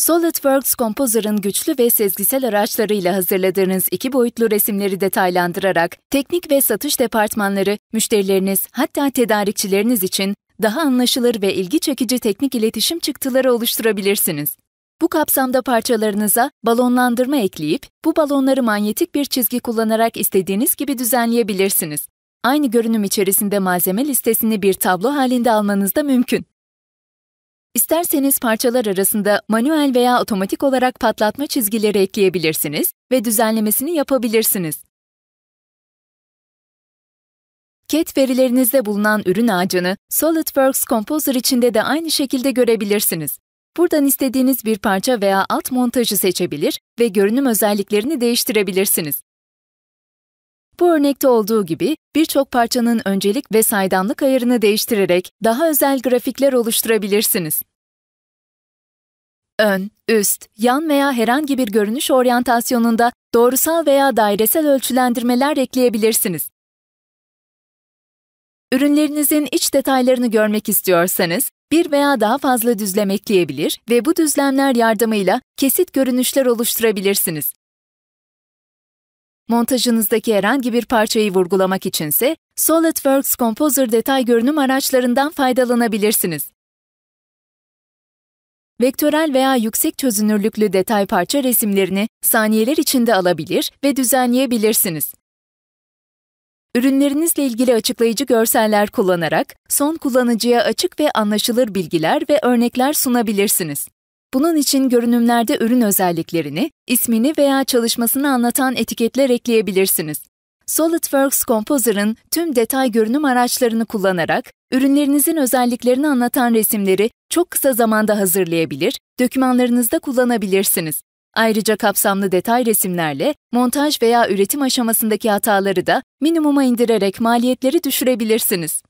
SolidWorks Composer'ın güçlü ve sezgisel araçlarıyla hazırladığınız iki boyutlu resimleri detaylandırarak teknik ve satış departmanları, müşterileriniz hatta tedarikçileriniz için daha anlaşılır ve ilgi çekici teknik iletişim çıktıları oluşturabilirsiniz. Bu kapsamda parçalarınıza balonlandırma ekleyip bu balonları manyetik bir çizgi kullanarak istediğiniz gibi düzenleyebilirsiniz. Aynı görünüm içerisinde malzeme listesini bir tablo halinde almanız da mümkün. İsterseniz parçalar arasında manuel veya otomatik olarak patlatma çizgileri ekleyebilirsiniz ve düzenlemesini yapabilirsiniz. CAD verilerinizde bulunan ürün ağacını SolidWorks Composer içinde de aynı şekilde görebilirsiniz. Buradan istediğiniz bir parça veya alt montajı seçebilir ve görünüm özelliklerini değiştirebilirsiniz. Bu örnekte olduğu gibi birçok parçanın öncelik ve saydamlık ayarını değiştirerek daha özel grafikler oluşturabilirsiniz. Ön, üst, yan veya herhangi bir görünüş oryantasyonunda doğrusal veya dairesel ölçülendirmeler ekleyebilirsiniz. Ürünlerinizin iç detaylarını görmek istiyorsanız, bir veya daha fazla düzlem ekleyebilir ve bu düzlemler yardımıyla kesit görünüşler oluşturabilirsiniz. Montajınızdaki herhangi bir parçayı vurgulamak içinse SolidWorks Composer detay görünüm araçlarından faydalanabilirsiniz. Vektörel veya yüksek çözünürlüklü detay parça resimlerini saniyeler içinde alabilir ve düzenleyebilirsiniz. Ürünlerinizle ilgili açıklayıcı görseller kullanarak son kullanıcıya açık ve anlaşılır bilgiler ve örnekler sunabilirsiniz. Bunun için görünümlerde ürün özelliklerini, ismini veya çalışmasını anlatan etiketler ekleyebilirsiniz. SolidWorks Composer'ın tüm detay görünüm araçlarını kullanarak ürünlerinizin özelliklerini anlatan resimleri çok kısa zamanda hazırlayabilir, dokümanlarınızda kullanabilirsiniz. Ayrıca kapsamlı detay resimlerle montaj veya üretim aşamasındaki hataları da minimuma indirerek maliyetleri düşürebilirsiniz.